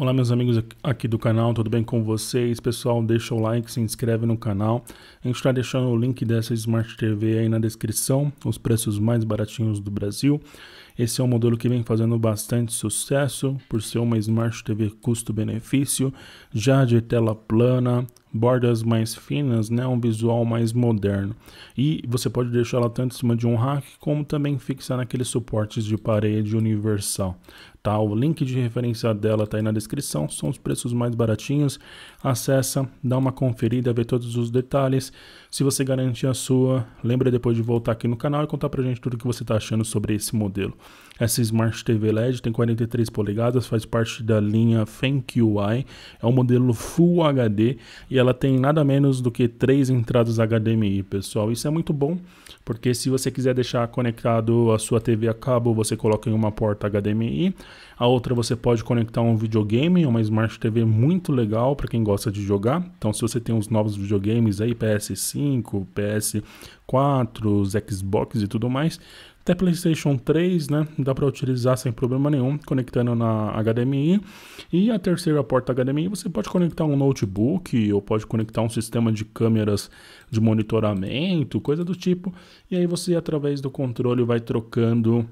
Olá meus amigos aqui do canal, tudo bem com vocês? Pessoal, deixa o like, se inscreve no canal. A gente está deixando o link dessa Smart TV aí na descrição, os preços mais baratinhos do Brasil. Esse é um modelo que vem fazendo bastante sucesso por ser uma Smart TV custo-benefício, já de tela plana, bordas mais finas, né, um visual mais moderno. E você pode deixar ela tanto em cima de um rack como também fixar naqueles suportes de parede universal. Tá? O link de referência dela está aí na descrição, são os preços mais baratinhos. Acessa, dá uma conferida, vê todos os detalhes. Se você garantir a sua, lembra depois de voltar aqui no canal e contar pra gente tudo o que você está achando sobre esse modelo. Essa Smart TV LED tem 43 polegadas, faz parte da linha Thank é um modelo Full HD e e ela tem nada menos do que três entradas HDMI, pessoal. Isso é muito bom, porque se você quiser deixar conectado a sua TV a cabo, você coloca em uma porta HDMI, a outra você pode conectar um videogame, uma Smart TV muito legal para quem gosta de jogar. Então, se você tem os novos videogames aí, PS5, PS4, Xbox e tudo mais, até PlayStation 3, né? Dá para utilizar sem problema nenhum, conectando na HDMI. E a terceira porta HDMI, você pode conectar um notebook ou pode conectar um sistema de câmeras de monitoramento, coisa do tipo. E aí você, através do controle, vai trocando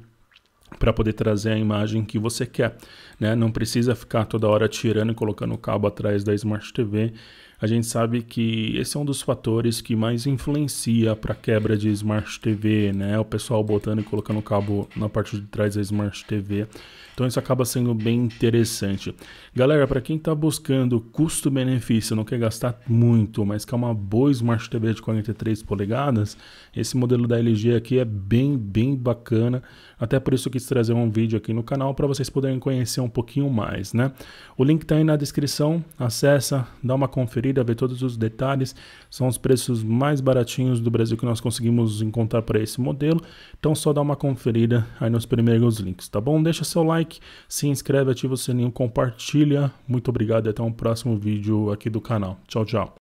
para poder trazer a imagem que você quer, né? Não precisa ficar toda hora tirando e colocando o cabo atrás da Smart TV a gente sabe que esse é um dos fatores que mais influencia para quebra de Smart TV, né? O pessoal botando e colocando o cabo na parte de trás da Smart TV. Então isso acaba sendo bem interessante. Galera, para quem está buscando custo-benefício, não quer gastar muito, mas quer uma boa Smart TV de 43 polegadas, esse modelo da LG aqui é bem, bem bacana. Até por isso eu quis trazer um vídeo aqui no canal para vocês poderem conhecer um pouquinho mais, né? O link está aí na descrição, acessa, dá uma conferida conferida, ver todos os detalhes. São os preços mais baratinhos do Brasil que nós conseguimos encontrar para esse modelo. Então só dá uma conferida aí nos primeiros links, tá bom? Deixa seu like, se inscreve, ativa o sininho, compartilha. Muito obrigado e até um próximo vídeo aqui do canal. Tchau, tchau.